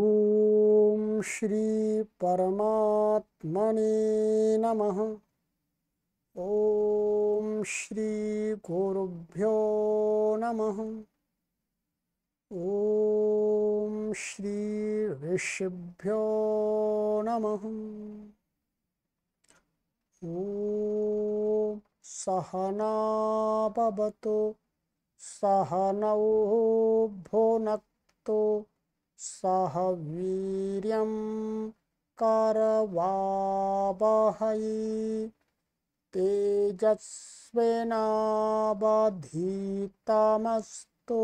ॐ श्री परमात्मने नमः ॐ श्री गुरुभ्यो नमः ॐ श्री ऋषिभ्यो नमः ॐ सहनापवतु सहनौ भुनक्तु सह वीर करवावहै तेजस्विनावधीतमस्तु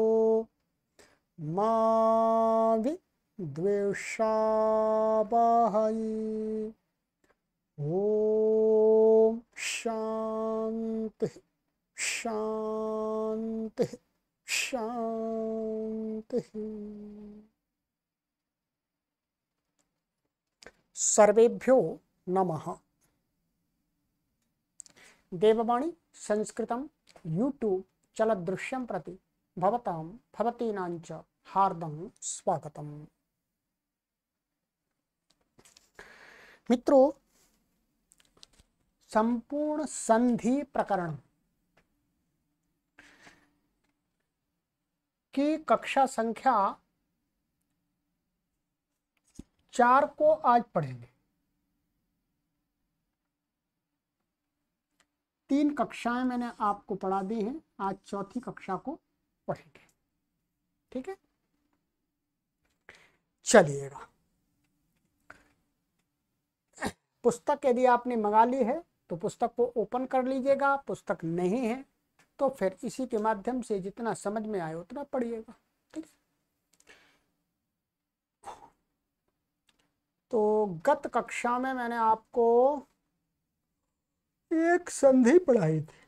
मा विद्वेषावहै ॐ शान्तिः शान्तिः शान्तिः सर्वेभ्यो नमः देववाणी संस्कृत यूट्यूब चलदृश्य प्रति भवतां भवतीनां च हार्दं स्वागतम् मित्रों संपूर्ण संधि प्रकरण की कक्षा संख्या चार को आज पढ़ेंगे तीन कक्षाएं मैंने आपको पढ़ा दी हैं आज चौथी कक्षा को पढ़ेंगे ठीक है चलिएगा पुस्तक यदि आपने मंगा ली है तो पुस्तक को ओपन कर लीजिएगा पुस्तक नहीं है तो फिर इसी के माध्यम से जितना समझ में आए उतना पढ़िएगा ठीक है तो गत कक्षा में मैंने आपको एक संधि पढ़ाई थी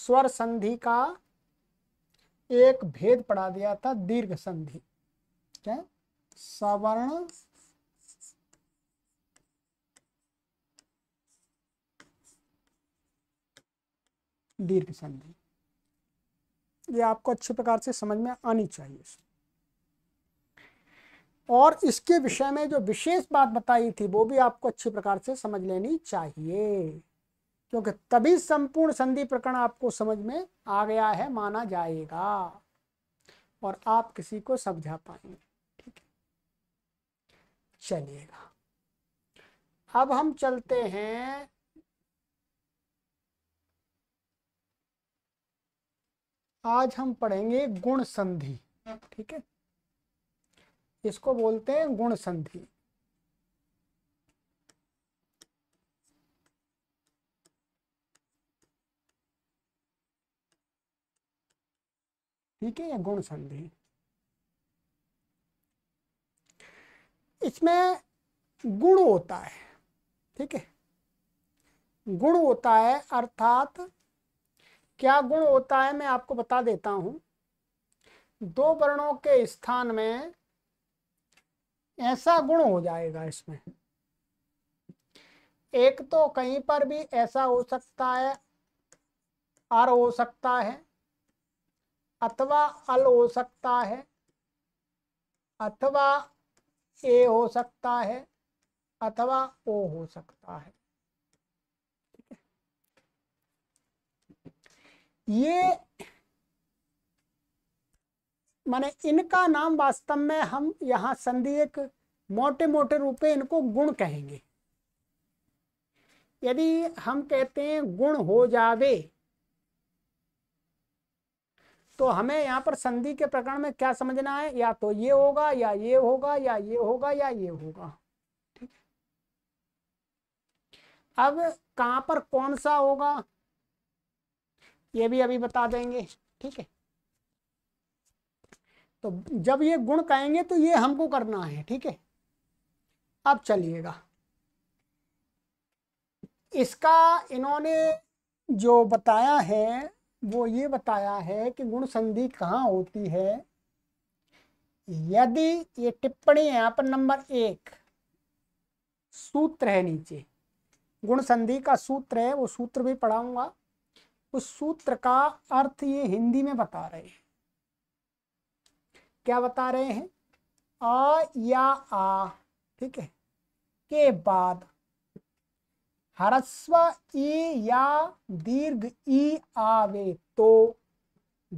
स्वर संधि का एक भेद पढ़ा दिया था दीर्घ संधि क्या सवर्ण दीर्घ संधि ये आपको अच्छी प्रकार से समझ में आनी चाहिए और इसके विषय में जो विशेष बात बताई थी वो भी आपको अच्छी प्रकार से समझ लेनी चाहिए क्योंकि तभी संपूर्ण संधि प्रकरण आपको समझ में आ गया है माना जाएगा और आप किसी को समझा पाएंगे ठीक है चलिएगा अब हम चलते हैं आज हम पढ़ेंगे गुण संधि ठीक है इसको बोलते हैं गुण संधि ठीक है या गुण संधि इसमें गुण होता है ठीक है गुण होता है अर्थात क्या गुण होता है मैं आपको बता देता हूं दो वर्णों के स्थान में ऐसा गुण हो जाएगा इसमें एक तो कहीं पर भी ऐसा हो सकता है आर हो सकता है अथवा अल हो सकता है अथवा ए हो सकता है अथवा ओ हो सकता है ये माने इनका नाम वास्तव में हम यहां संधि एक मोटे मोटे रूप इनको गुण कहेंगे यदि हम कहते हैं गुण हो जावे तो हमें यहाँ पर संधि के प्रकरण में क्या समझना है या तो ये होगा या ये होगा या ये होगा या ये होगा ठीक अब कहां पर कौन सा होगा ये भी अभी बता देंगे ठीक है तो जब ये गुण कहेंगे तो ये हमको करना है ठीक है अब चलिएगा इसका इन्होंने जो बताया है वो ये बताया है कि गुण संधि कहाँ होती है यदि ये टिप्पणी यहाँ पर नंबर एक सूत्र है नीचे गुण संधि का सूत्र है वो सूत्र भी पढ़ाऊंगा उस सूत्र का अर्थ ये हिंदी में बता रहे हैं क्या बता रहे हैं आ या आ ठीक है के बाद हरस्व ई या दीर्घ ई आवे तो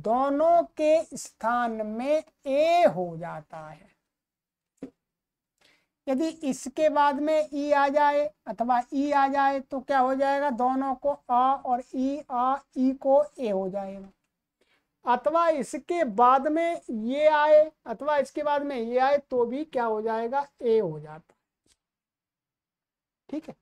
दोनों के स्थान में ए हो जाता है यदि इसके बाद में ई आ जाए अथवा ई आ जाए तो क्या हो जाएगा दोनों को आ और ई आ ई को ए हो जाएगा अथवा इसके बाद में ये आए अथवा इसके बाद में ये आए तो भी क्या हो जाएगा ए हो जाता ठीक है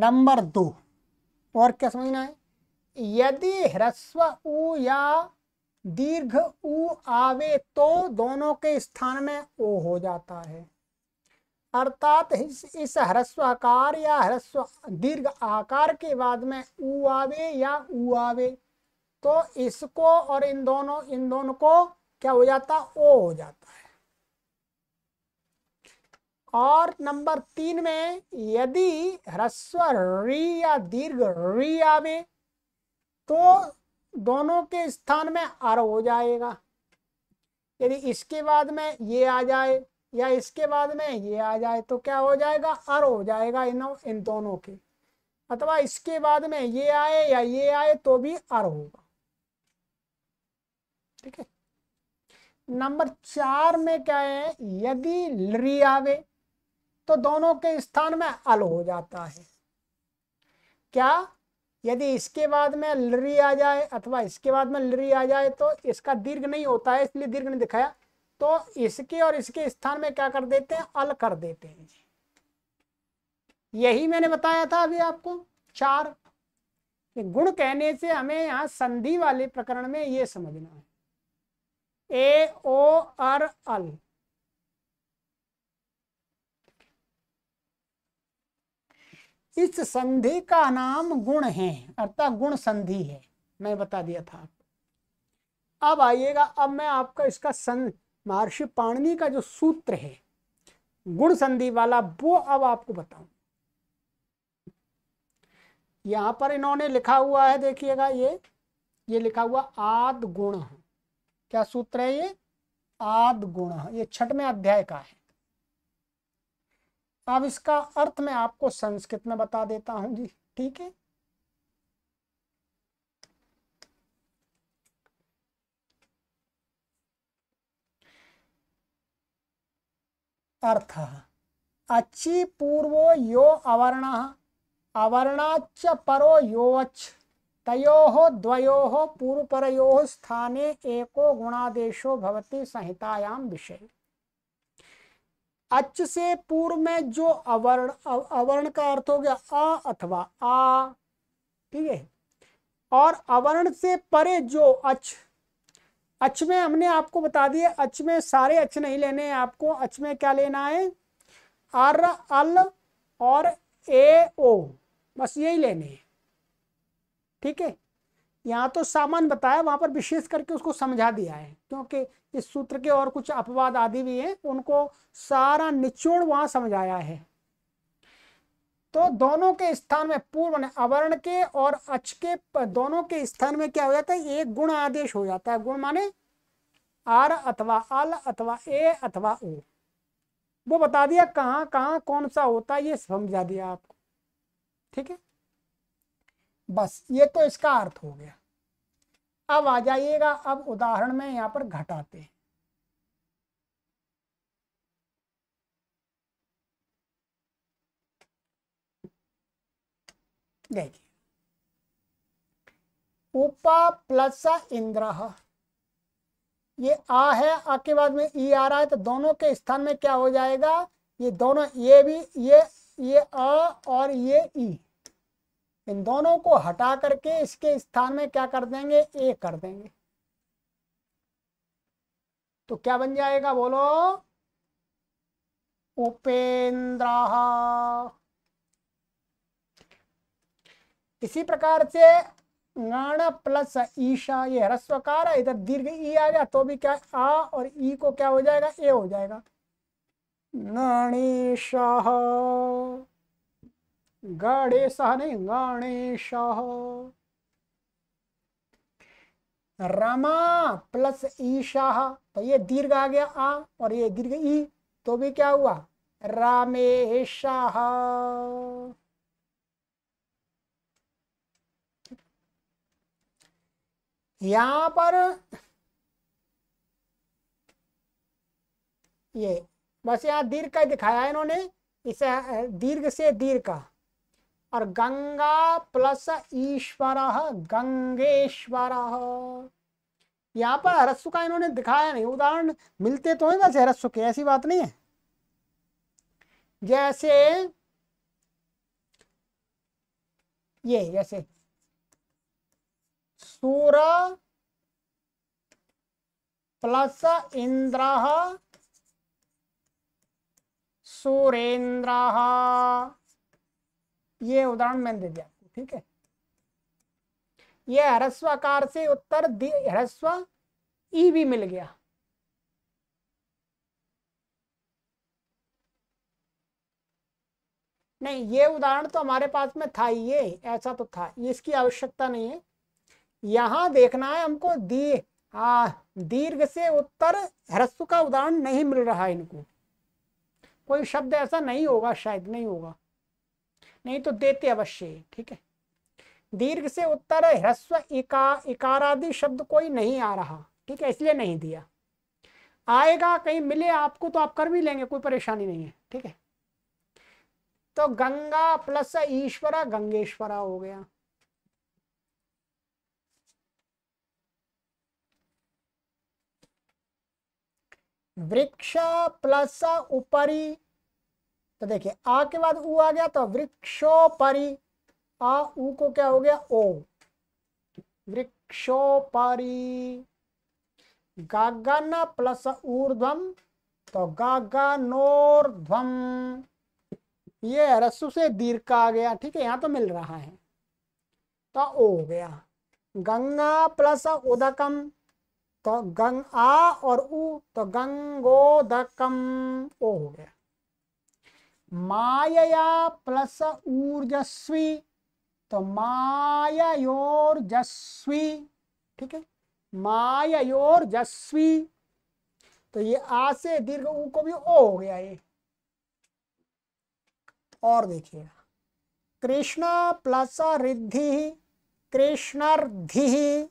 नंबर दो और क्या समझना है यदि ह्रस्व ऊ या दीर्घ ऊ आवे तो दोनों के स्थान में ओ हो जाता है अर्थात इस, इस ह्रस्व आकार या ह्रस्व दीर्घ आकार के बाद में ऊ आवे या ऊ आवे तो इसको और इन दोनों इन दोनों को क्या हो जाता ओ हो जाता है और नंबर तीन में यदि ह्रस्व री या दीर्घ री आवे तो दोनों के स्थान में अर हो जाएगा यदि इसके बाद में ये आ जाए या इसके बाद में ये आ जाए तो क्या हो जाएगा अर हो जाएगा इन इन दोनों के अथवा इसके बाद में ये आए या ये आए तो भी अर होगा ठीक है नंबर चार में क्या है यदि लरी आवे तो दोनों के स्थान में अल हो जाता है क्या यदि इसके बाद में लरी आ जाए अथवा इसके बाद में लरी आ जाए तो इसका दीर्घ नहीं होता है इसलिए दीर्घ नहीं दिखाया तो इसके और इसके स्थान में क्या कर देते हैं अल कर देते हैं यही मैंने बताया था अभी आपको चार गुण कहने से हमें यहां संधि वाले प्रकरण में ये समझना है ए ओ अर अल इस संधि का नाम गुण है अर्थात गुण संधि है मैं बता दिया था आपको अब आइएगा अब मैं आपका इसका सं महर्षि पाणनी का जो सूत्र है गुण संधि वाला वो अब आपको बताऊं यहां पर इन्होंने लिखा हुआ है देखिएगा ये ये लिखा हुआ आद गुण क्या सूत्र है ये आद गुण ये छठवें अध्याय का है अब इसका अर्थ मैं आपको संस्कृत में बता देता हूं जी ठीक है अर्थ अचि पूर्वो यो अवर्ण अवर्णाच परो योच तयो द्वयो पूर्वपरो स्थाने एको गुणादेशो भवती संहितायाम विषय अच से पूर्व में जो अवर्ण अवर्ण का अर्थ हो गया अ अथवा आ ठीक है और अवर्ण से परे जो अच अच में हमने आपको बता दिया अच में सारे अच नहीं लेने हैं आपको अच में क्या लेना है अर अल और ए ओ बस यही लेने हैं ठीक है यहाँ तो सामान बताया वहां पर विशेष करके उसको समझा दिया है क्योंकि इस सूत्र के और कुछ अपवाद आदि भी हैं उनको सारा निचोड़ वहां समझाया है तो दोनों के स्थान में पूर्व अवर्ण के और अच के दोनों के स्थान में क्या हो जाता है एक गुण आदेश हो जाता है गुण माने आर अथवा अल अथवा ए अथवा ओ वो बता दिया कहाँ कहाँ कौन सा होता है ये समझा दिया आपको ठीक है बस ये तो इसका अर्थ हो गया अब आ जाइएगा अब उदाहरण में यहां पर घटाते हैं देखिए उपा प्लस इंद्र ये आ है आ के बाद में ई आ रहा है तो दोनों के स्थान में क्या हो जाएगा ये दोनों ये भी ये ये अ और ये ई इन दोनों को हटा करके इसके स्थान में क्या कर देंगे ए कर देंगे तो क्या बन जाएगा बोलो उपेंद्र इसी प्रकार से गण प्लस ईशा ये ह्रस्वकार है इधर दीर्घ ई आ गया तो भी क्या आ और ई को क्या हो जाएगा ए हो जाएगा गणेश गणेश नहीं गणेश रमा प्लस ईशा तो ये दीर्घ आ गया आ और ये दीर्घ ई तो भी क्या हुआ रामेश यहां पर ये बस यहां दीर्घ का दिखाया इन्होंने इसे दीर्घ से दीर्घ का और गंगा प्लस ईश्वर गंगेश्वर यहाँ पर रस्व का इन्होंने दिखाया नहीं उदाहरण मिलते तो है वैसे ह्रस्व के ऐसी बात नहीं है जैसे ये जैसे सूर प्लस इंद्र सूरेन्द्र ये उदाहरण मैंने दे दिया ठीक है ये ह्रस्वाकार से उत्तर ह्रस्व ई भी मिल गया नहीं ये उदाहरण तो हमारे पास में था ये ऐसा तो था इसकी आवश्यकता नहीं है यहां देखना है हमको दी दीर्घ से उत्तर ह्रस्व का उदाहरण नहीं मिल रहा है इनको कोई शब्द ऐसा नहीं होगा शायद नहीं होगा नहीं तो देते अवश्य ठीक है दीर्घ से उत्तर ह्रस्व इका इकारादि शब्द कोई नहीं आ रहा ठीक है इसलिए नहीं दिया आएगा कहीं मिले आपको तो आप कर भी लेंगे कोई परेशानी नहीं है ठीक है तो गंगा प्लस ईश्वरा गंगेश्वरा हो गया वृक्ष प्लस उपरी तो देखिए आ के बाद ऊ आ गया तो वृक्षो परी आ ऊ को क्या हो गया ओ परी गागन प्लस ऊर्धम तो गागनोर्धम ये रस्सु से दीर्घ का आ गया ठीक है यहाँ तो मिल रहा है तो ओ हो गया गंगा प्लस उदकम तो गंग आ और ऊ तो गंगोदकम ओ हो गया मायया प्लस ऊर्जस्वी तो मायाजस्वी ठीक है मायाजस्वी तो ये आ से दीर्घ ऊ को भी ओ हो गया ये और देखिएगा कृष्ण प्लस रिद्धि कृष्णर्धि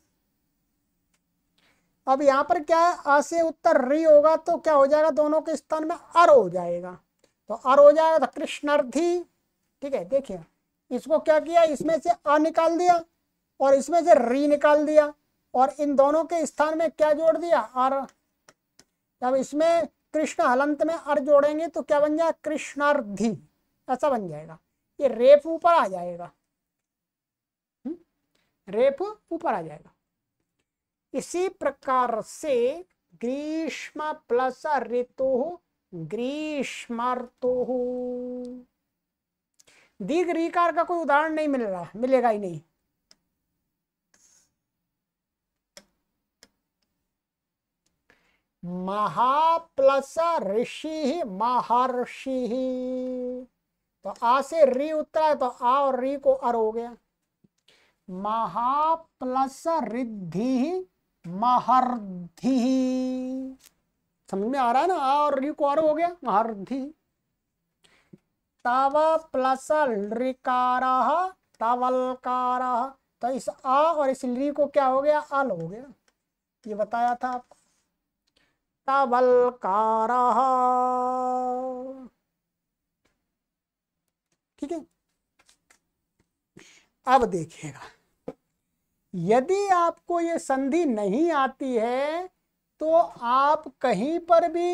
अब यहां पर क्या है अ से उत्तर रि होगा तो क्या हो जाएगा दोनों के स्थान में अर हो जाएगा तो अर हो जाएगा तो कृष्णार्थी ठीक है देखिए इसको क्या किया इसमें से अ निकाल दिया और इसमें से री निकाल दिया और इन दोनों के स्थान में क्या जोड़ दिया अर अब इसमें कृष्ण हलंत में अर जोड़ेंगे तो क्या बन जाएगा कृष्णार्धि ऐसा बन जाएगा ये रेप ऊपर आ जाएगा हम्म, रेप ऊपर आ जाएगा इसी प्रकार से ग्रीष्म प्लस ऋतु ग्रीष्मार्तु दीर्घ रीकार का कोई उदाहरण नहीं मिल रहा मिलेगा ही नहीं महा प्लस ऋषि महर्षि तो आ से री उतरा है तो आ और री को अर हो गया महा प्लस रिद्धि महर्धि समझ में आ रहा है ना आ और रिक्वार हो गया महारथी तावा प्लस रिकारा तो इस आ और इस ली को क्या हो गया अल हो गया ये बताया था आपको तावलकारा ठीक है अब देखिएगा यदि आपको ये संधि नहीं आती है तो आप कहीं पर भी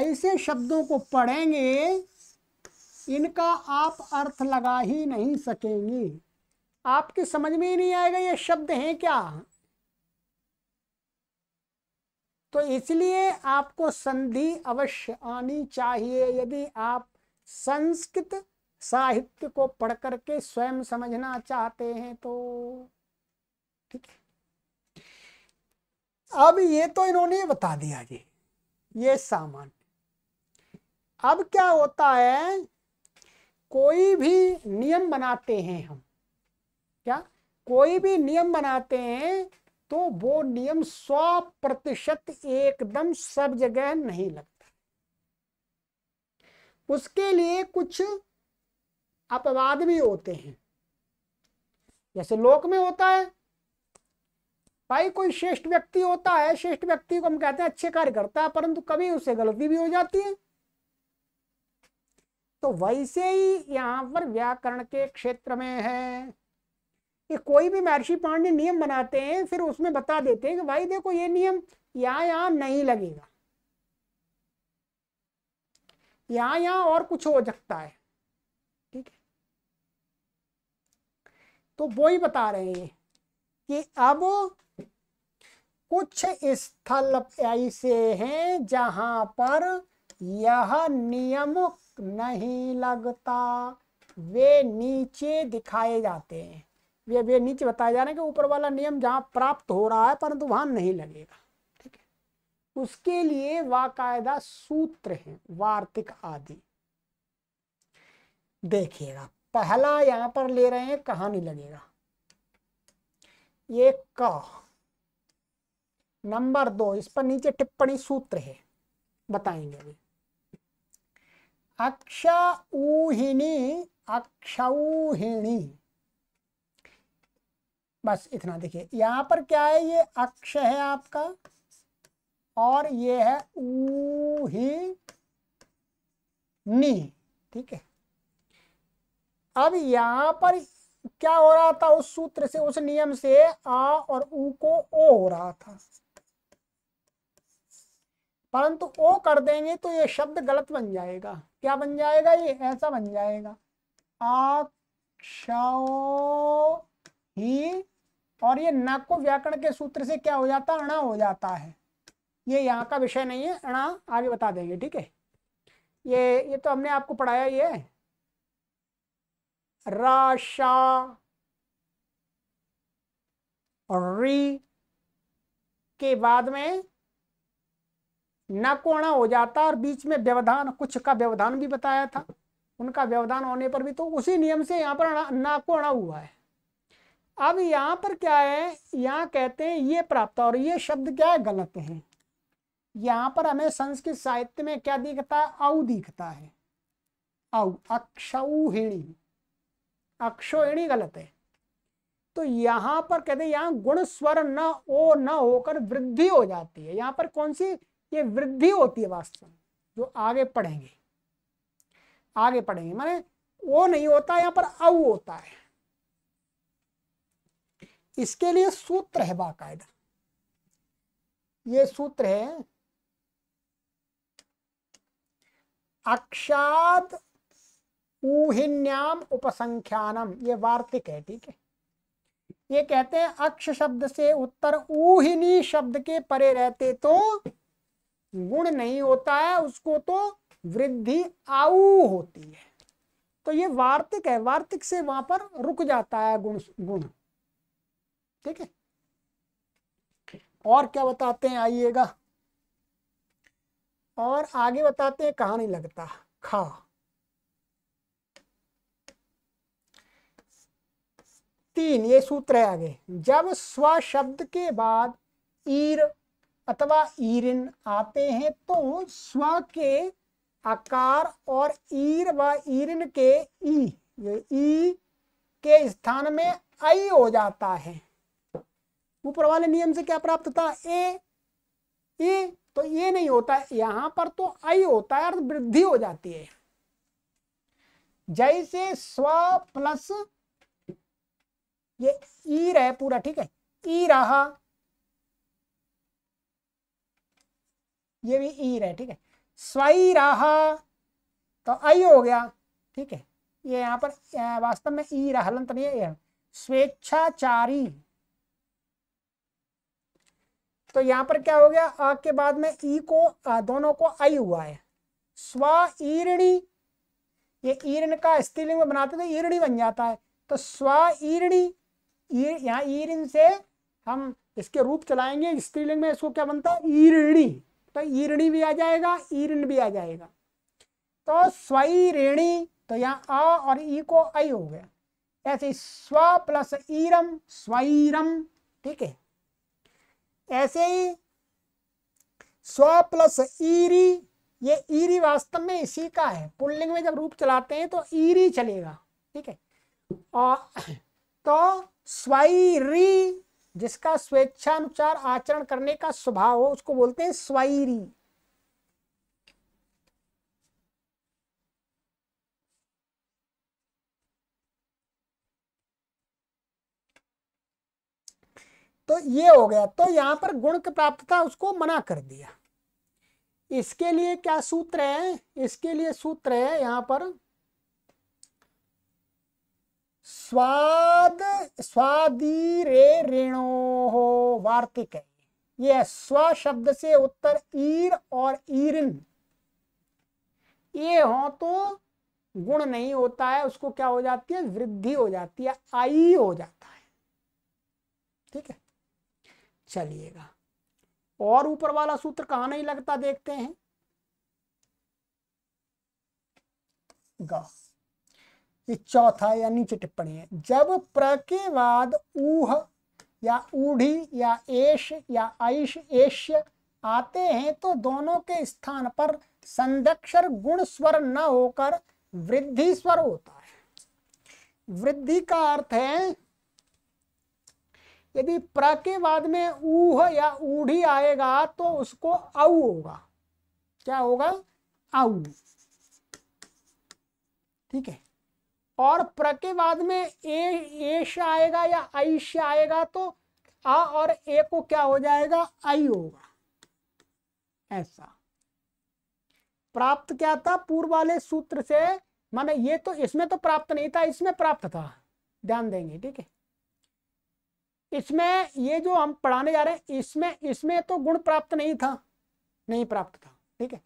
ऐसे शब्दों को पढ़ेंगे इनका आप अर्थ लगा ही नहीं सकेंगे आपकी समझ में ही नहीं आएगा ये शब्द हैं क्या तो इसलिए आपको संधि अवश्य आनी चाहिए यदि आप संस्कृत साहित्य को पढ़ करके स्वयं समझना चाहते हैं तो ठीक है अब ये तो इन्होंने बता दिया जी ये सामान अब क्या होता है कोई भी नियम बनाते हैं हम क्या कोई भी नियम बनाते हैं तो वो नियम सौ प्रतिशत एकदम सब जगह नहीं लगता उसके लिए कुछ अपवाद भी होते हैं जैसे लोक में होता है भाई कोई श्रेष्ठ व्यक्ति होता है श्रेष्ठ व्यक्ति को हम कहते हैं अच्छे कार्य करता है परंतु कभी उससे गलती भी हो जाती है तो वैसे ही यहां पर व्याकरण के क्षेत्र में है कि कोई भी महर्षि पांडे नियम बनाते हैं फिर उसमें बता देते हैं कि भाई देखो ये नियम यहाँ यहां नहीं लगेगा यहाँ यहां और कुछ हो सकता है ठीक है तो वो ही बता रहे हैं कि अब कुछ स्थल ऐसे हैं जहां पर यह नियम नहीं लगता वे नीचे दिखाए जाते हैं वे वे नीचे बताए जा रहे हैं कि ऊपर वाला नियम जहां प्राप्त हो रहा है परंतु वहां नहीं लगेगा ठीक है उसके लिए वाकायदा सूत्र है वार्तिक आदि देखिएगा पहला यहां पर ले रहे हैं कहानी लगेगा ये क नंबर दो इस पर नीचे टिप्पणी सूत्र है बताएंगे अभी अक्ष अक्षौहिणी बस इतना देखिए यहां पर क्या है ये अक्ष है आपका और ये है नी ठीक है अब यहां पर क्या हो रहा था उस सूत्र से उस नियम से आ और ऊ को ओ हो रहा था परंतु ओ कर देंगे तो ये शब्द गलत बन जाएगा क्या बन जाएगा ये ऐसा बन जाएगा आक्षो ही और ये न को व्याकरण के सूत्र से क्या हो जाता है अणा हो जाता है ये यहाँ का विषय नहीं है अणा आगे बता देंगे ठीक है ये ये तो हमने आपको पढ़ाया ये राशा री के बाद में नाकोणा हो जाता और बीच में व्यवधान कुछ का व्यवधान भी बताया था उनका व्यवधान होने पर भी तो उसी नियम से यहाँ पर नाकोणा हुआ है अब यहाँ पर क्या है यहाँ कहते हैं ये प्राप्त और ये शब्द क्या है गलत है यहाँ पर हमें संस्कृत साहित्य में क्या दिखता है औ दिखता है औ अक्षणी अक्षोहिणी गलत है तो यहाँ पर कहते हैं यहाँ गुण स्वर न ओ न होकर वृद्धि हो जाती है यहाँ पर कौन सी ये वृद्धि होती है वास्तव में जो आगे पढ़ेंगे आगे पढ़ेंगे माने वो नहीं होता यहां पर अव होता है इसके लिए सूत्र है बाकायदा ये सूत्र है अक्षाद ऊहिन्याम उपसंख्यानम ये वार्तिक है ठीक है ये कहते हैं अक्ष शब्द से उत्तर ऊहिनी शब्द के परे रहते तो गुण नहीं होता है उसको तो वृद्धि आऊ होती है तो ये वार्तिक है वार्तिक से वहां पर रुक जाता है गुण गुण ठीक है और क्या बताते हैं आइएगा और आगे बताते हैं कहा नहीं लगता खा तीन ये सूत्र है आगे जब स्व शब्द के बाद ईर अथवा ईरिन आते हैं तो स्व के आकार और ईर व ईरिन के ई ई के स्थान में आई हो जाता है ऊपर वाले नियम से क्या प्राप्त था ए ए तो ये नहीं होता है यहां पर तो आई होता है अर्थ वृद्धि हो जाती है जैसे स्व प्लस ये ई रहे पूरा ठीक है ई रहा ये भी ईर है ठीक है स्वई तो आई हो गया ठीक है ये यहाँ पर वास्तव में ई रहलन तो नहीं है स्वेच्छाचारी तो यहाँ पर क्या हो गया आ के बाद में ई को आ, दोनों को आई हुआ है ईरणी ये ईरण का स्त्रीलिंग में बनाते तो ईरणी बन जाता है तो स्वईरणी ईर यहाँ ईर्ण से हम इसके रूप चलाएंगे स्त्रीलिंग में इसको क्या बनता है ईरणी तो ईरणी भी आ जाएगा ईरण भी आ जाएगा तो स्वई रेणी तो यहाँ आ और ई को आई हो गया ऐसे स्व प्लस ईरम स्वईरम ठीक है ऐसे ही स्व प्लस ईरी ये ईरी वास्तव में इसी का है पुल्लिंग में जब रूप चलाते हैं तो ईरी चलेगा ठीक है और तो स्वईरी जिसका स्वेच्छानुसार आचरण करने का स्वभाव हो उसको बोलते हैं स्वाइरी तो ये हो गया तो यहां पर गुण की प्राप्तता उसको मना कर दिया इसके लिए क्या सूत्र है इसके लिए सूत्र है यहां पर स्वाद स्वादी रे रेणो हो वार्तिक है यह स्व शब्द से उत्तर ईर और ईरन ये हो तो गुण नहीं होता है उसको क्या हो जाती है वृद्धि हो जाती है आई हो जाता है ठीक है चलिएगा और ऊपर वाला सूत्र कहा नहीं लगता देखते हैं गा ये चौथा या नीचे टिप्पणी है जब प्र के बाद ऊह या ऊढ़ी या एश या आयुष एश आते हैं तो दोनों के स्थान पर संदक्षर गुण स्वर न होकर वृद्धि स्वर होता है वृद्धि का अर्थ है यदि प्र के बाद में ऊह या ऊढ़ी आएगा तो उसको औ होगा क्या होगा औ ठीक है और प्र के बाद में ए एश आएगा या ऐश आएगा तो आ और ए को क्या हो जाएगा आई होगा ऐसा प्राप्त क्या था पूर्व वाले सूत्र से माने ये तो इसमें तो प्राप्त नहीं था इसमें प्राप्त था ध्यान देंगे ठीक है इसमें ये जो हम पढ़ाने जा रहे हैं इसमें इसमें तो गुण प्राप्त नहीं था नहीं प्राप्त था ठीक है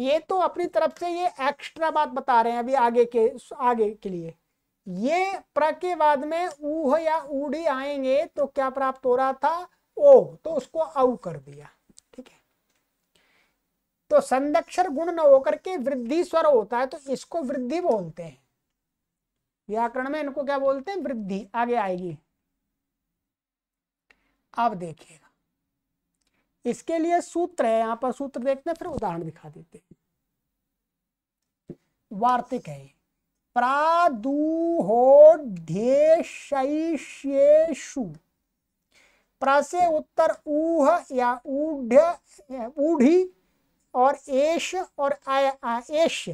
ये तो अपनी तरफ से ये एक्स्ट्रा बात बता रहे हैं अभी आगे के आगे के लिए ये प्र के बाद में ऊह या ऊढ़ी आएंगे तो क्या प्राप्त हो रहा था ओ तो उसको औ कर दिया ठीक है तो संदक्षर गुण न होकर के वृद्धि स्वर होता है तो इसको वृद्धि बोलते हैं व्याकरण में इनको क्या बोलते हैं वृद्धि आगे आएगी अब देखिएगा इसके लिए सूत्र है यहां पर सूत्र देखते हैं फिर उदाहरण दिखा देते हैं वार्तिक है प्रादुहोढ़ेशु प्र से उत्तर ऊह या ऊढ़ ऊढ़ी और एश और आएश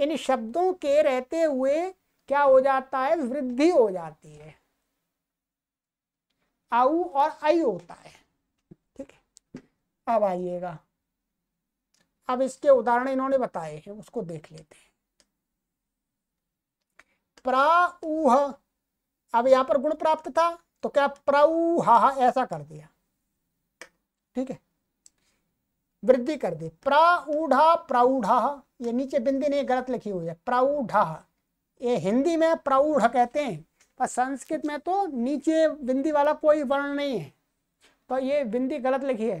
इन शब्दों के रहते हुए क्या हो जाता है वृद्धि हो जाती है आऊ और आई होता है ठीक है अब आइएगा अब इसके उदाहरण इन्होंने बताए हैं उसको देख लेते हैं प्राऊह अब यहां पर गुण प्राप्त था तो क्या प्राऊहा ऐसा कर दिया ठीक है वृद्धि कर दी प्राऊढ़ा प्राऊढ़ा ये नीचे बिंदी नहीं गलत लिखी हुई है प्राऊढ़ा ये हिंदी में प्राऊढ़ कहते हैं पर संस्कृत में तो नीचे बिंदी वाला कोई वर्ण नहीं है तो ये बिंदी गलत लिखी है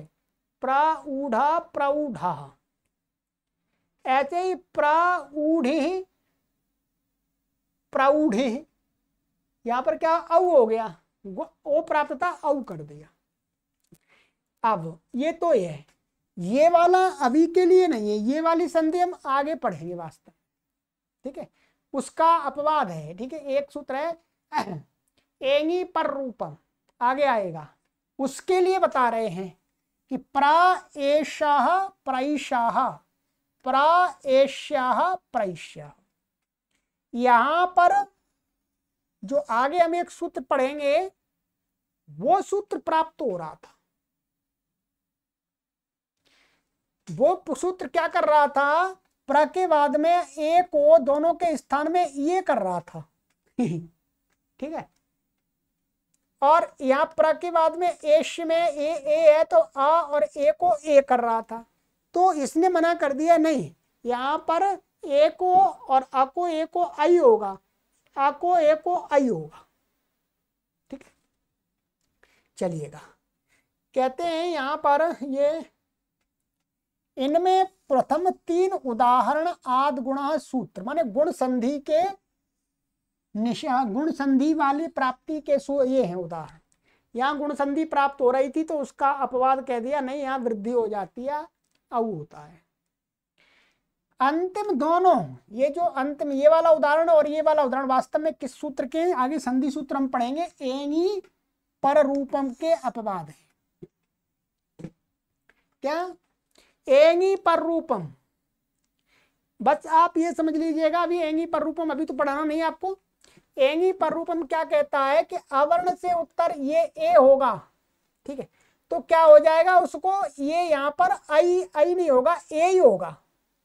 प्राऊा प्राऊढ़ा ऐसे ही प्राऊढ़ी प्राउड है यहां पर क्या अव हो गया ओ प्राप्त था कर दिया अब ये तो ये है ये वाला अभी के लिए नहीं है ये वाली संधि हम आगे पढ़ेंगे वास्तव ठीक है उसका अपवाद है ठीक है एक सूत्र है एंगी पर रूपम आगे आएगा उसके लिए बता रहे हैं कि प्रा एशाह प्रैशाह प्रा एश्याह प्रैश्याह यहां पर जो आगे हम एक सूत्र पढ़ेंगे वो सूत्र प्राप्त हो रहा था वो सूत्र क्या कर रहा था प्र के बाद में ए को दोनों के स्थान में ये कर रहा था ठीक है और यहाँ प्र के बाद में एश में ए ए है तो आ और ए को ए कर रहा था तो इसने मना कर दिया नहीं यहाँ पर एको और अको एक ए आई होगा अ को आई होगा ठीक है चलिएगा कहते हैं यहाँ पर ये इनमें प्रथम तीन उदाहरण आद गुण सूत्र माने गुण संधि के निशा हाँ, गुण संधि वाली प्राप्ति के सो ये है उदाहरण यहाँ गुण संधि प्राप्त हो रही थी तो उसका अपवाद कह दिया नहीं यहाँ वृद्धि हो जाती है अव होता है अंतिम दोनों ये जो अंतिम ये वाला उदाहरण और ये वाला उदाहरण वास्तव में किस सूत्र के आगे संधि सूत्र हम पढ़ेंगे एंगी पर रूपम के अपवाद है क्या एंगी पर रूपम बस आप ये समझ लीजिएगा अभी एंगी पर रूपम अभी तो पढ़ाना नहीं आपको एंगी पर रूपम क्या कहता है कि अवर्ण से उत्तर ये ए होगा ठीक है तो क्या हो जाएगा उसको ये यहाँ पर आई आई नहीं होगा ए ही होगा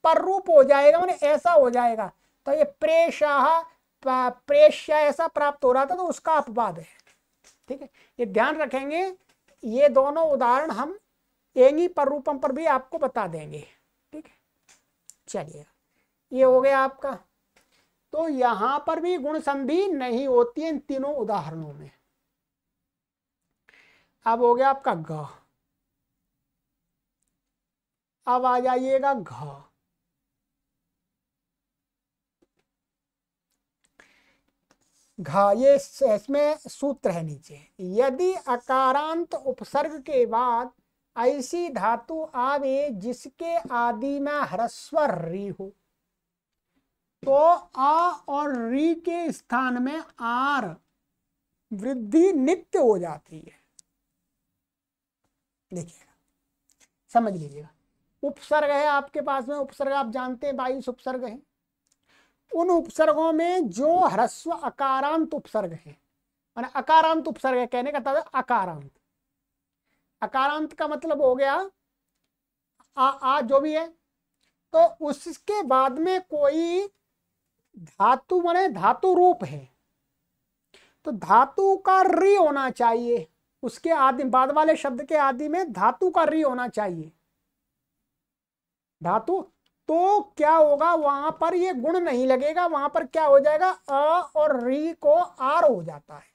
पररूप हो जाएगा मैंने ऐसा हो जाएगा तो ये प्रेशाह प्रेश ऐसा प्राप्त हो रहा था तो उसका अपवाद है ठीक है ये ध्यान रखेंगे ये दोनों उदाहरण हम एंगी पररूपम पर भी आपको बता देंगे ठीक है चलिए ये हो गया आपका तो यहां पर भी गुण संधि नहीं होती है इन तीनों उदाहरणों में अब हो गया आपका घ अब आ जाइएगा घ घा ये इसमें सूत्र है नीचे यदि अकारांत उपसर्ग के बाद ऐसी धातु आवे जिसके आदि में ह्रस्वर री हो तो आ और री के स्थान में आर वृद्धि नित्य हो जाती है देखिएगा समझ लीजिएगा उपसर्ग है आपके पास में उपसर्ग आप जानते हैं बाईस उपसर्ग है उन उपसर्गों में जो ह्रस्व अकारांत उपसर्ग है मैंने अकारांत उपसर्ग कहने का था मतलब अकारांत अकारांत का मतलब हो गया आ, आ जो भी है तो उसके बाद में कोई धातु माने धातु रूप है तो धातु का री होना चाहिए उसके आदि बाद वाले शब्द के आदि में धातु का री होना चाहिए धातु तो क्या होगा वहां पर ये गुण नहीं लगेगा वहां पर क्या हो जाएगा अ और री को आर हो जाता है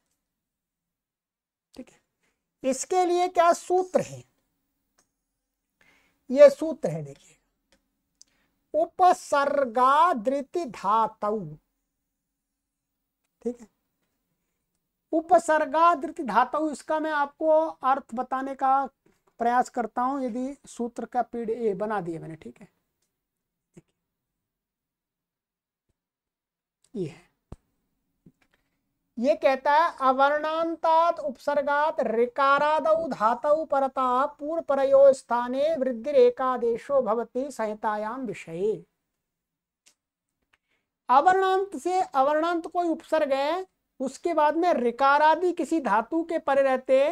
ठीक है इसके लिए क्या सूत्र है ये सूत्र है देखिए उपसर्गादृति धातु ठीक है उपसर्गादृति धातु इसका मैं आपको अर्थ बताने का प्रयास करता हूं यदि सूत्र का पीढ़ी बना दिया मैंने ठीक है ये है ये कहता है अवर्णांतात उपसर्गात ऋकारादौ धातौ परता पूर्व परयो स्थाने वृद्धि रेकादेशो भवती संहितायाम विषय अवर्णांत से अवर्णांत कोई उपसर्ग है उसके बाद में रिकारादि किसी धातु के परे रहते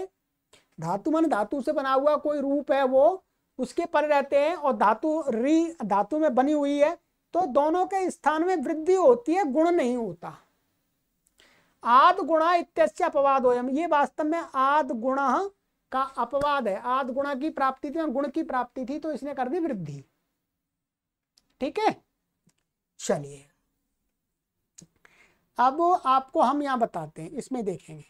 धातु मन धातु से बना हुआ कोई रूप है वो उसके परे रहते हैं और धातु री धातु में बनी हुई है तो दोनों के स्थान में वृद्धि होती है गुण नहीं होता आद गुणा इत्यस्य अपवाद हो ये वास्तव में आद गुण का अपवाद है आद गुणा की प्राप्ति थी और गुण की प्राप्ति थी तो इसने कर दी वृद्धि ठीक है चलिए अब आपको हम यहां बताते हैं इसमें देखेंगे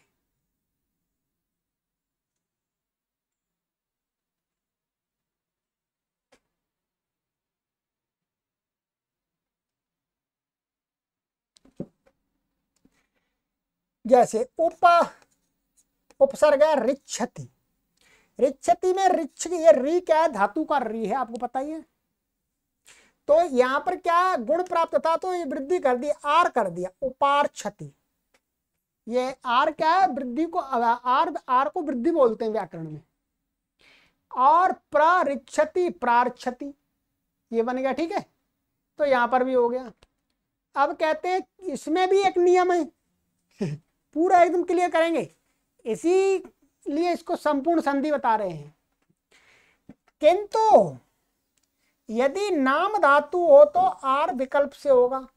जैसे उप उपसर्ग है रिच्छति रिच्छति में रिच्छ ये री क्या है धातु का री है आपको पता ही है तो यहां पर क्या गुण प्राप्त था तो ये वृद्धि कर दी आर कर दिया उपार क्षति ये आर क्या है वृद्धि को आर आर को वृद्धि बोलते हैं व्याकरण में और प्रारिक्षति प्रार्छति ये बन गया ठीक है तो यहां पर भी हो गया अब कहते हैं इसमें भी एक नियम है पूरा एकदम क्लियर करेंगे इसी लिए इसको संपूर्ण संधि बता रहे हैं किंतु यदि नाम धातु हो तो आर विकल्प से होगा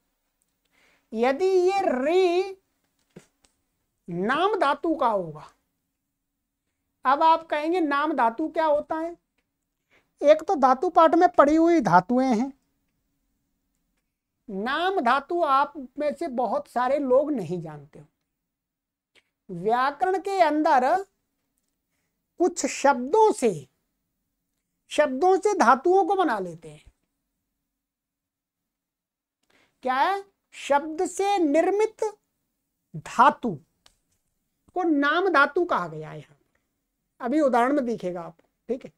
यदि ये री नाम धातु का होगा अब आप कहेंगे नाम धातु क्या होता है एक तो धातु पाठ में पड़ी हुई धातुएं हैं नाम धातु आप में से बहुत सारे लोग नहीं जानते हो व्याकरण के अंदर कुछ शब्दों से शब्दों से धातुओं को बना लेते हैं क्या है शब्द से निर्मित धातु को नाम धातु कहा गया है यहां अभी उदाहरण में दिखेगा आप ठीक है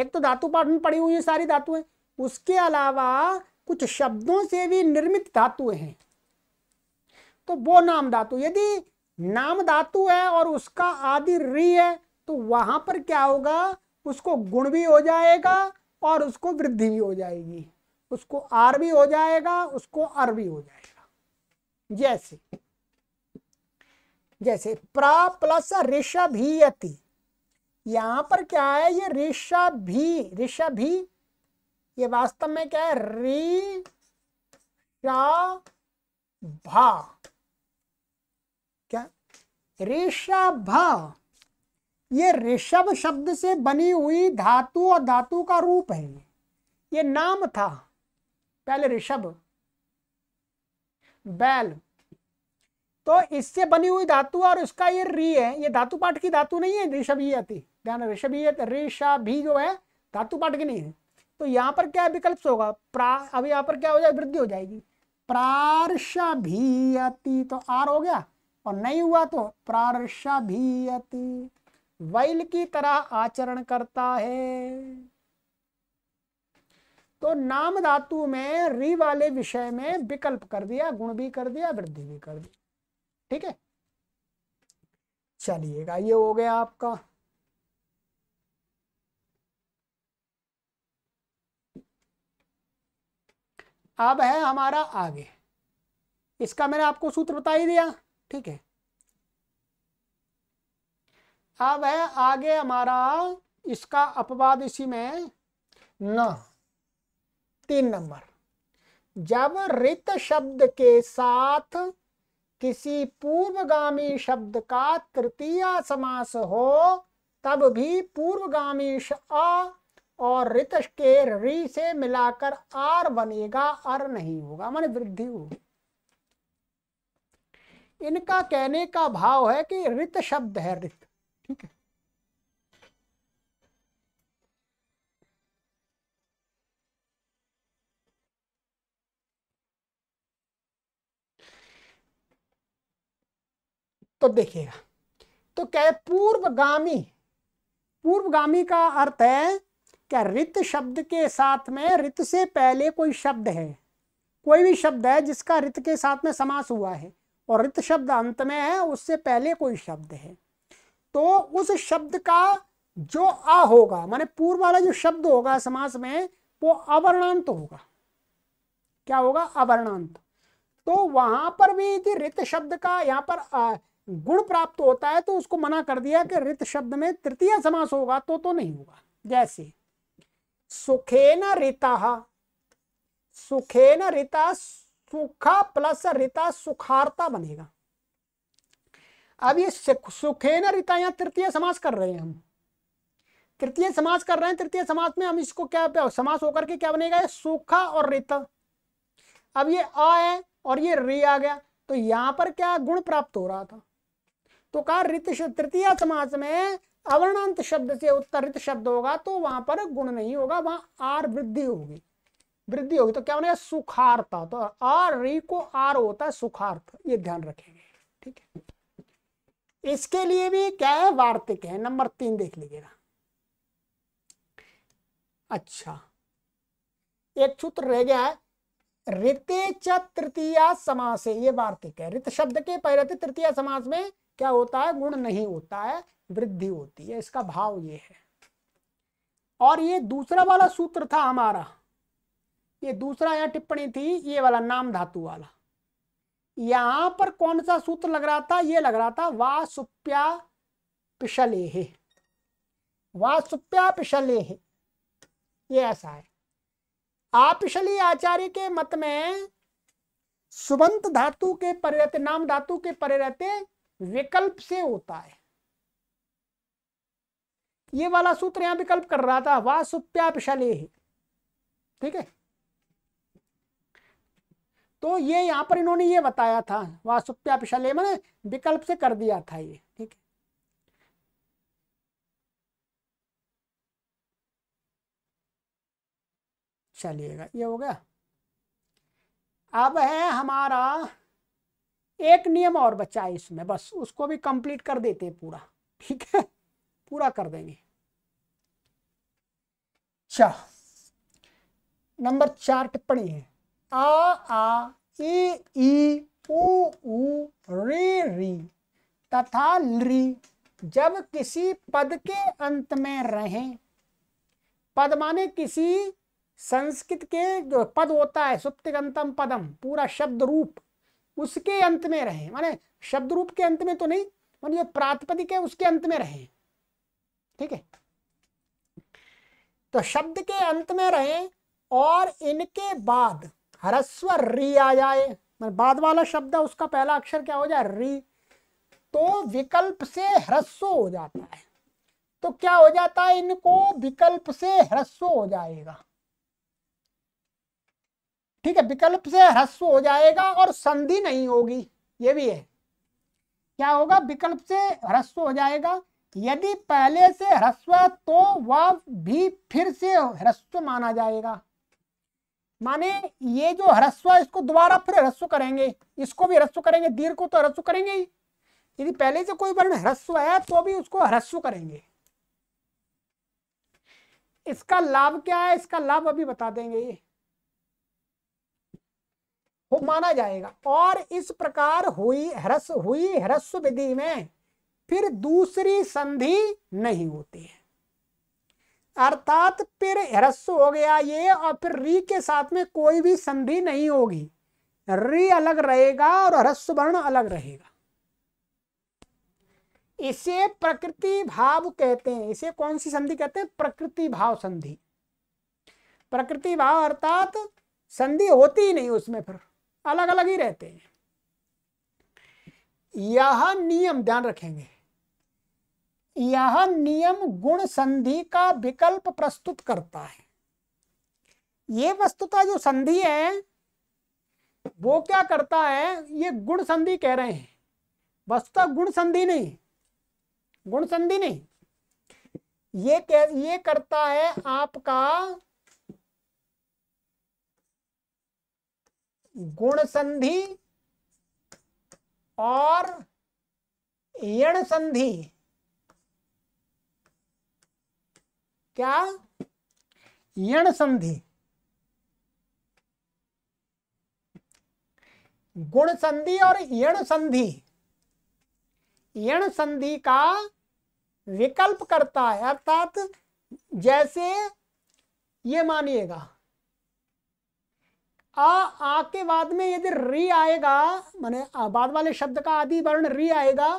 एक तो धातु पाठ में पड़ी हुई है सारी धातुएं उसके अलावा कुछ शब्दों से भी निर्मित धातुएं हैं तो वो नाम धातु यदि नाम धातु है और उसका आदि री है तो वहां पर क्या होगा उसको गुण भी हो जाएगा और उसको वृद्धि भी हो जाएगी उसको आर भी हो जाएगा उसको अर भी हो जाएगा जैसे जैसे प्रा प्लस अति यहां पर क्या है ये भी ऋषा भी ये वास्तव में क्या है री भा क्या ऋषभ ये ऋषभ शब्द से बनी हुई धातु और धातु का रूप है ये ये नाम था पहले ऋषभ बैल तो इससे बनी हुई धातु और इसका ये री है ये धातु पाठ की धातु नहीं है ही आती ध्यान ऋषभीय भी जो है धातु पाठ की नहीं है तो यहां पर क्या विकल्प होगा प्रा अब यहाँ पर क्या हो जाए वृद्धि हो जाएगी प्रार्षभीयति तो आर हो गया और नहीं हुआ तो भी वैल की तरह आचरण करता है तो नाम धातु में री वाले विषय में विकल्प कर दिया गुण भी कर दिया वृद्धि भी कर दी ठीक है चलिएगा ये हो गया आपका अब है हमारा आगे इसका मैंने आपको सूत्र बता ही दिया ठीक है अब है आगे हमारा इसका अपवाद इसी में न तीन नंबर जब रित शब्द के साथ किसी पूर्वगामी शब्द का तृतीय समास हो तब भी पूर्वगामी अ और रित के री से मिलाकर आर बनेगा आर नहीं होगा मान वृद्धि होगी इनका कहने का भाव है कि रित शब्द है रित ठीक है तो देखिएगा तो क्या पूर्वगामी पूर्वगामी का अर्थ है क्या रित शब्द के साथ में रित से पहले कोई शब्द है कोई भी शब्द है जिसका रित के साथ में समास हुआ है और रित शब्द अंत में है उससे पहले कोई शब्द है तो उस शब्द का जो आ होगा माने पूर्व वाला जो शब्द होगा समास में वो अवर्णांत होगा क्या होगा अवर्णांत तो वहां पर भी यदि रित शब्द का यहाँ पर गुण प्राप्त होता है तो उसको मना कर दिया कि रित शब्द में तृतीय समास होगा तो तो नहीं होगा जैसे न रिता न रिता सूखा प्लस रिता सुखारता बनेगा अब ये न रिता या तृतीय समास कर रहे हैं हम तृतीय समास कर रहे हैं तृतीय समास में हम इसको क्या समास होकर के क्या बनेगा ये सूखा और रिता अब ये आ है और ये रे आ गया तो यहां पर क्या गुण प्राप्त हो रहा था तो कहा रित तृतीय समास में अवर्णांत शब्द से उत्तरित शब्द होगा तो वहां पर गुण नहीं होगा वहां आर वृद्धि होगी वृद्धि होगी तो क्या बनेगा सुखार्थ तो आर री को आर होता है सुखार्थ ये ध्यान रखेंगे ठीक है इसके लिए भी क्या है वार्तिक है नंबर तीन देख लीजिएगा अच्छा एक सूत्र रह गया है रिते च तृतीया समास ये वार्तिक है रित शब्द के पहले तो तृतीय समास में क्या होता है गुण नहीं होता है वृद्धि होती है इसका भाव ये है और ये दूसरा वाला सूत्र था हमारा ये दूसरा यहां टिप्पणी थी ये वाला नाम धातु वाला यहां पर कौन सा सूत्र लग रहा था ये लग रहा था वासुप्या पिशले है वासुप्या पिशले है ये ऐसा है आपिशली आचार्य के मत में सुबंत धातु के परिरहते नाम धातु के परिरहते विकल्प से होता है ये वाला सूत्र यहां विकल्प कर रहा था वासुप्या पिशले ठीक है तो ये यहाँ पर इन्होंने ये बताया था वासुप्या मैंने विकल्प से कर दिया था ये ठीक है चलिएगा ये हो गया अब है हमारा एक नियम और बचा है इसमें बस उसको भी कंप्लीट कर देते हैं पूरा ठीक है पूरा कर देंगे अच्छा नंबर चार टिप्पणी है आ आ ई ई ऊ ऊ री री तथा लि जब किसी पद के अंत में रहें पद माने किसी संस्कृत के जो पद होता है सुप्तिकंतम पदम पूरा शब्द रूप उसके अंत में रहे माने शब्द रूप के अंत में तो नहीं माने जो प्रातपदिक है उसके अंत में रहे ठीक है तो शब्द के अंत में रहे और इनके बाद ह्रस्व री आ जाए मतलब बाद वाला शब्द है उसका पहला अक्षर क्या हो जाए री तो विकल्प से ह्रस्व हो जाता है तो क्या हो जाता है इनको विकल्प से ह्रस्व हो जाएगा ठीक है विकल्प से ह्रस्व हो जाएगा और संधि नहीं होगी ये भी है क्या होगा विकल्प से ह्रस्व हो जाएगा यदि पहले से ह्रस्व तो वह भी फिर से ह्रस्व माना जाएगा माने ये जो ह्रस्व इसको दोबारा फिर ह्रस्व करेंगे इसको भी ह्रस्व करेंगे दीर्घ को तो ह्रस्व करेंगे ही यदि पहले से कोई वर्ण ह्रस्व है तो भी उसको ह्रस्व करेंगे इसका लाभ क्या है इसका लाभ अभी बता देंगे ये वो माना जाएगा और इस प्रकार हुई ह्रस्व हुई ह्रस्व विधि में फिर दूसरी संधि नहीं होती है अर्थात फिर ह्रस्व हो गया ये और फिर री के साथ में कोई भी संधि नहीं होगी री अलग रहेगा और ह्रस्व वर्ण अलग रहेगा इसे प्रकृति भाव कहते हैं इसे कौन सी संधि कहते हैं प्रकृति भाव संधि प्रकृति भाव अर्थात संधि होती ही नहीं उसमें फिर अलग अलग ही रहते हैं यह नियम ध्यान रखेंगे यह नियम गुण संधि का विकल्प प्रस्तुत करता है ये वस्तुता जो संधि है वो क्या करता है ये गुण संधि कह रहे हैं वस्तुता गुण संधि नहीं गुण संधि नहीं ये कह ये करता है आपका गुण संधि और यण संधि क्या यण संधि गुण संधि और यण संधि यण संधि का विकल्प करता है अर्थात जैसे ये मानिएगा आ आ के बाद में यदि री आएगा माने बाद वाले शब्द का आदि वर्ण री आएगा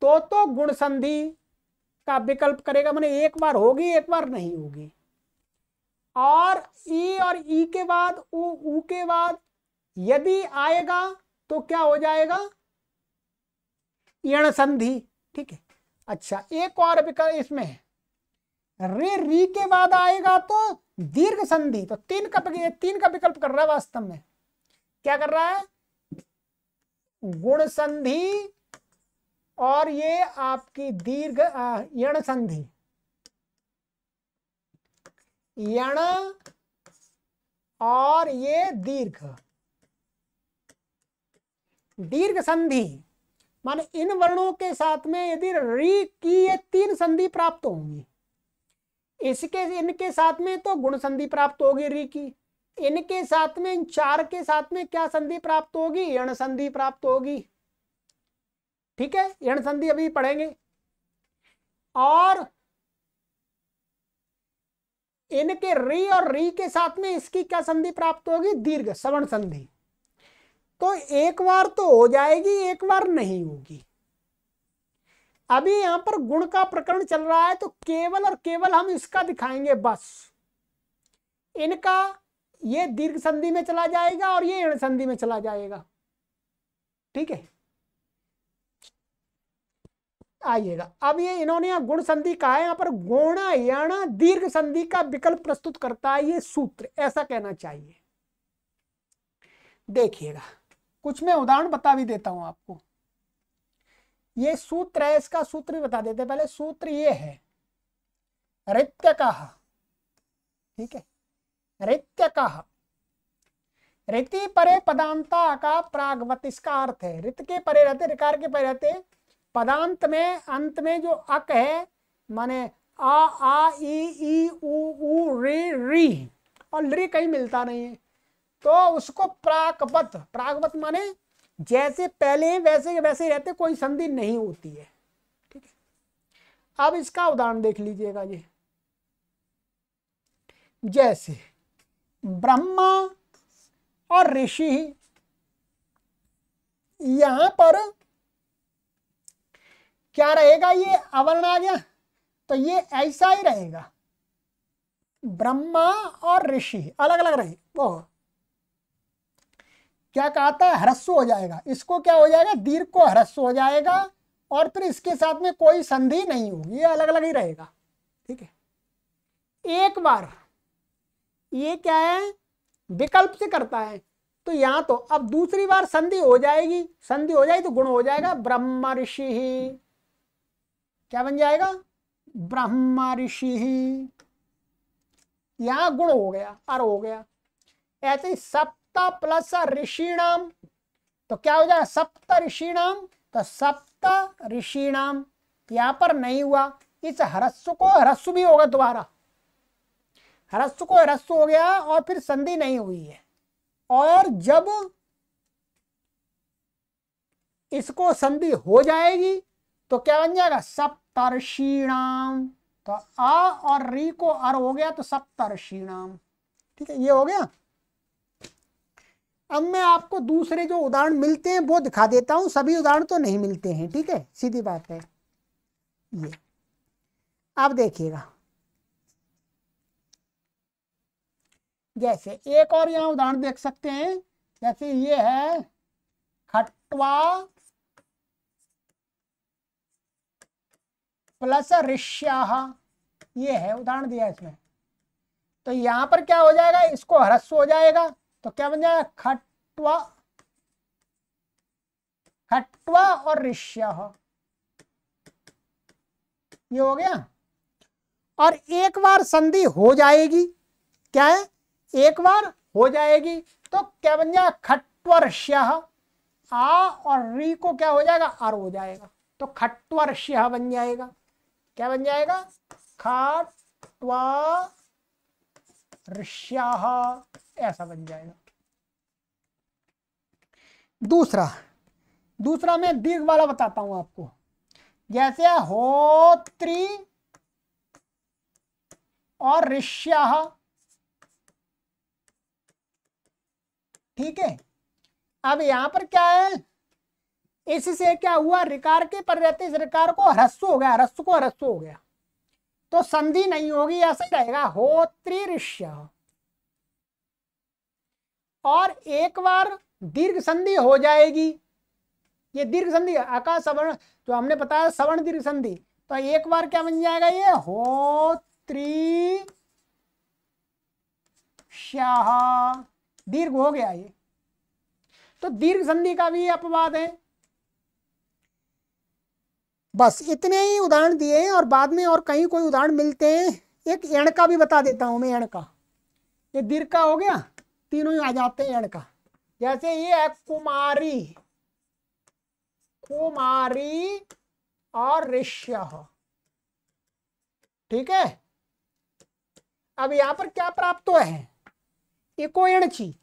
तो तो गुण संधि का विकल्प करेगा मैंने एक बार होगी एक बार नहीं होगी और ई और ई के बाद उ, उ के बाद यदि आएगा तो क्या हो जाएगा यण संधि ठीक है अच्छा एक और विकल्प इसमें है रे री के बाद आएगा तो दीर्घ संधि तो तीन का तीन का विकल्प कर रहा है वास्तव में क्या कर रहा है गुण संधि और ये आपकी दीर्घ यण संधि यण और ये दीर्घ दीर्घ संधि मान इन वर्णों के साथ में यदि री की ये तीन संधि प्राप्त होंगी इसके इनके साथ में तो गुण संधि प्राप्त होगी री की इनके साथ में इन चार के साथ में क्या संधि प्राप्त होगी यण संधि प्राप्त होगी ठीक है यण संधि अभी पढ़ेंगे और इनके री और री के साथ में इसकी क्या संधि प्राप्त होगी दीर्घ सवर्ण संधि तो एक बार तो हो जाएगी एक बार नहीं होगी अभी यहां पर गुण का प्रकरण चल रहा है तो केवल और केवल हम इसका दिखाएंगे बस इनका ये दीर्घ संधि में चला जाएगा और ये ऋण संधि में चला जाएगा ठीक है आइएगा अब ये इन्होंने यहाँ गुण संधि कहा है यहाँ पर गुणा यणा दीर्घ संधि का विकल्प प्रस्तुत करता है ये सूत्र ऐसा कहना चाहिए देखिएगा कुछ मैं उदाहरण बता भी देता हूं आपको ये सूत्र है इसका सूत्र भी बता देते पहले सूत्र ये है रित्य कहा ठीक है रित्य कहा रिति परे पदांता का प्रागवत इसका अर्थ है रित के परे रहते रिकार के परे रहते पदांत में अंत में जो अक है माने आ आ ई ई उ रे री और री कहीं मिलता नहीं है तो उसको प्राकपत प्राकपत माने जैसे पहले हैं वैसे वैसे रहते कोई संधि नहीं होती है ठीक है अब इसका उदाहरण देख लीजिएगा ये जैसे ब्रह्मा और ऋषि यहां पर क्या रहेगा ये अवर्ण आ गया तो ये ऐसा ही रहेगा ब्रह्मा और ऋषि अलग अलग रहे वो क्या कहता है ह्रस्व हो जाएगा इसको क्या हो जाएगा दीर्घ को ह्रस्व हो जाएगा और फिर इसके साथ में कोई संधि नहीं होगी ये अलग अलग ही रहेगा ठीक है एक बार ये क्या है विकल्प से करता है तो यहां तो अब दूसरी बार संधि हो जाएगी संधि हो जाएगी तो गुण हो जाएगा ब्रह्म ऋषि ही क्या बन जाएगा ब्रह्मा ऋषि ही यहां गुण हो गया अर हो गया ऐसे ही प्लस ऋषि नाम तो क्या हो जाए सप्त ऋषि नाम तो सप्त ऋषि नाम यहां पर नहीं हुआ इस हरस्व को हरस्व भी होगा दोबारा हरस्व को हरस्व हो गया और फिर संधि नहीं हुई है और जब इसको संधि हो जाएगी तो क्या बन जाएगा सप्तर्षीणाम तो आ और री को अर हो गया तो सप्तर्षीणाम ठीक है ये हो गया अब मैं आपको दूसरे जो उदाहरण मिलते हैं वो दिखा देता हूं सभी उदाहरण तो नहीं मिलते हैं ठीक है सीधी बात है ये आप देखिएगा जैसे एक और यहां उदाहरण देख सकते हैं जैसे ये है खटवा प्लस ऋष्या ये है उदाहरण दिया इसमें तो यहां पर क्या हो जाएगा इसको ह्रस्व हो जाएगा तो क्या बन जाएगा खटवा खटवा और ऋष्याहा ये हो गया और एक बार संधि हो जाएगी क्या है एक बार हो जाएगी तो क्या बन जाएगा खटवर श्या आ और री को क्या हो जाएगा आर हो जाएगा तो खटवर श्या बन जाएगा क्या बन जाएगा खाटवा ऋष्या ऐसा बन जाएगा दूसरा दूसरा मैं दीर्घ वाला बताता हूं आपको जैसे होत्री और ऋष्या ठीक है अब यहां पर क्या है इससे क्या हुआ रिकार की प्रवृत्ति रिकार को ह्रस्व हो गया ह्रस्व को ह्रस्व हो गया तो संधि नहीं होगी ऐसा रहेगा हो ऋष्य और एक बार दीर्घ संधि हो जाएगी ये दीर्घ संधि आकाश सवर्ण जो तो हमने बताया सवर्ण दीर्घ संधि तो एक बार क्या बन जाएगा ये हो श्या दीर्घ हो गया ये तो दीर्घ संधि का भी अपवाद है बस इतने ही उदाहरण दिए और बाद में और कहीं कोई उदाहरण मिलते हैं एक एण का भी बता देता हूं मैं एण का ये दीर्घ का हो गया तीनों ही आ जाते हैं एण का जैसे ये है कुमारी कुमारी और ऋष्य ठीक है अब यहां पर क्या प्राप्त हुआ है एण ची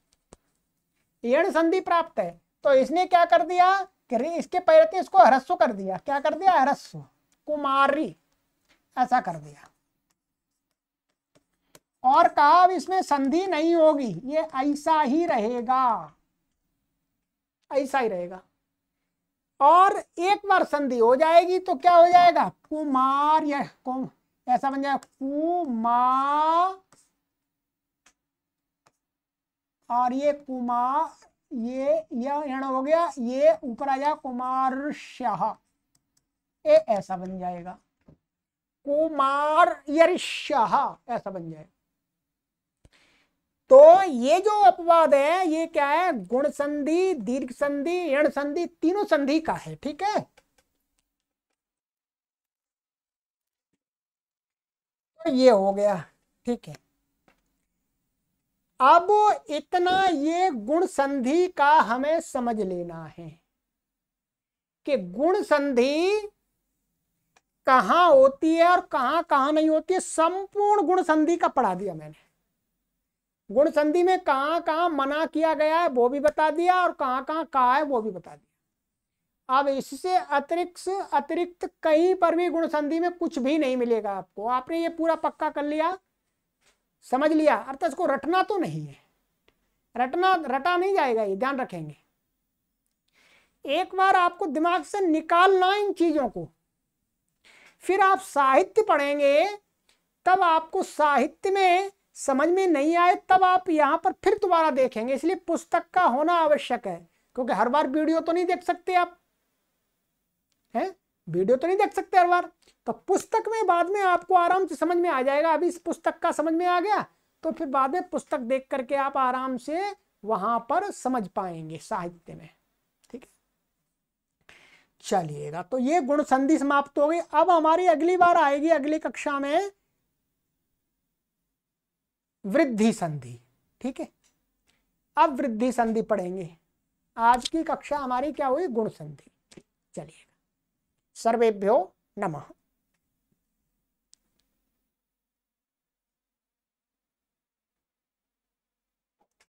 एण संधि प्राप्त है तो इसने क्या कर दिया रही इसके पैर इसको हरस्व कर दिया क्या कर दिया हरस्व कुमारी ऐसा कर दिया और कहा अब इसमें संधि नहीं होगी ये ऐसा ही रहेगा ऐसा ही रहेगा और एक बार संधि हो जाएगी तो क्या हो जाएगा कुमार या कुम ऐसा बन जाएगा कुमा और ये कुमार ये यण हो गया ये ऊपर आ जाए कुमार शाह ए ऐसा बन जाएगा कुमार शाह ऐसा बन जाएगा तो ये जो अपवाद है ये क्या है गुण संधि दीर्घ संधि ऋण संधि तीनों संधि का है ठीक है तो ये हो गया ठीक है अब इतना ये गुण संधि का हमें समझ लेना है कि गुण संधि कहां होती है और कहां कहां नहीं होती है संपूर्ण गुण संधि का पढ़ा दिया मैंने गुण संधि में कहां कहां मना किया गया है वो भी बता दिया और कहां कहां कहा है वो भी बता दिया अब इससे अतिरिक्त अतिरिक्त कहीं पर भी गुण संधि में कुछ भी नहीं मिलेगा आपको आपने ये पूरा पक्का कर लिया समझ लिया अर्थात तो इसको रटना तो नहीं है रटना रटा नहीं जाएगा ये ध्यान रखेंगे एक बार आपको दिमाग से निकालना इन चीजों को फिर आप साहित्य पढ़ेंगे तब आपको साहित्य में समझ में नहीं आए तब आप यहां पर फिर दोबारा देखेंगे इसलिए पुस्तक का होना आवश्यक है क्योंकि हर बार वीडियो तो नहीं देख सकते आप हैं वीडियो तो नहीं देख सकते हर बार तो पुस्तक में बाद में आपको आराम से समझ में आ जाएगा अभी इस पुस्तक का समझ में आ गया तो फिर बाद में पुस्तक देख करके आप आराम से वहां पर समझ पाएंगे साहित्य में ठीक है चलिएगा तो ये गुण संधि समाप्त हो गई अब हमारी अगली बार आएगी अगली कक्षा में वृद्धि संधि ठीक है अब वृद्धि संधि पढ़ेंगे आज की कक्षा हमारी क्या हुई गुण संधि चलिएगा सर्वेभ्यो नमः